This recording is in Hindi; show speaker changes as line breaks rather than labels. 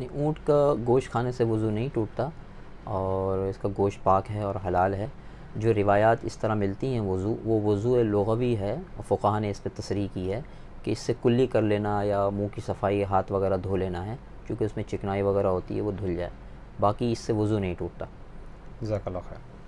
नहीं ऊँट का गोश्त खाने से वज़ू नहीं टूटता और इसका गोश्त पाक है और हलाल है जो रिवायात इस तरह मिलती हैं वज़ू वो वज़ू लगवी है फ़ुका ने इस पर तसरी की है कि इससे कुल्ली कर लेना या मुँह की सफाई हाथ वगैरह धो लेना है क्योंकि
उसमें चिकनाई वगैरह होती है वो धुल जाए बाकी इससे वज़ू नहीं टूटता
जैकल्ला खैर